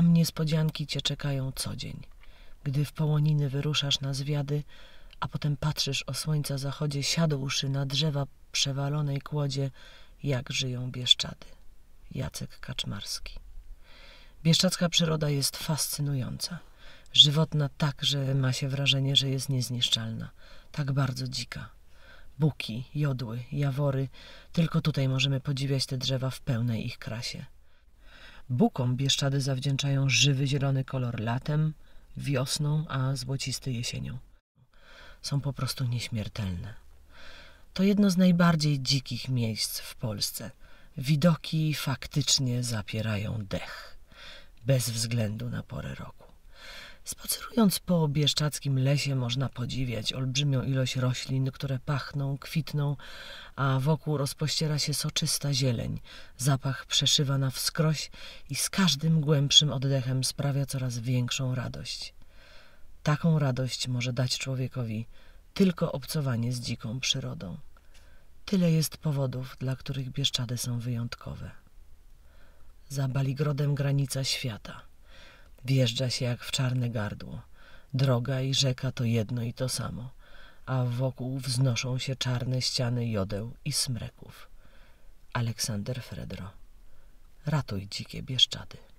Tam niespodzianki cię czekają co dzień. Gdy w połoniny wyruszasz na zwiady, a potem patrzysz o słońca zachodzie, siadłszy na drzewa przewalonej kłodzie, jak żyją Bieszczady. Jacek Kaczmarski. Bieszczadzka przyroda jest fascynująca. Żywotna tak, że ma się wrażenie, że jest niezniszczalna. Tak bardzo dzika. Buki, jodły, jawory. Tylko tutaj możemy podziwiać te drzewa w pełnej ich krasie. Bukom Bieszczady zawdzięczają żywy zielony kolor latem, wiosną, a złocisty jesienią. Są po prostu nieśmiertelne. To jedno z najbardziej dzikich miejsc w Polsce. Widoki faktycznie zapierają dech, bez względu na porę roku. Spacerując po bieszczackim lesie można podziwiać olbrzymią ilość roślin, które pachną, kwitną, a wokół rozpościera się soczysta zieleń. Zapach przeszywa na wskroś i z każdym głębszym oddechem sprawia coraz większą radość. Taką radość może dać człowiekowi tylko obcowanie z dziką przyrodą. Tyle jest powodów, dla których Bieszczady są wyjątkowe. Za Baligrodem granica świata – Wjeżdża się jak w czarne gardło. Droga i rzeka to jedno i to samo, a wokół wznoszą się czarne ściany jodeł i smreków. Aleksander Fredro. Ratuj dzikie bieszczady.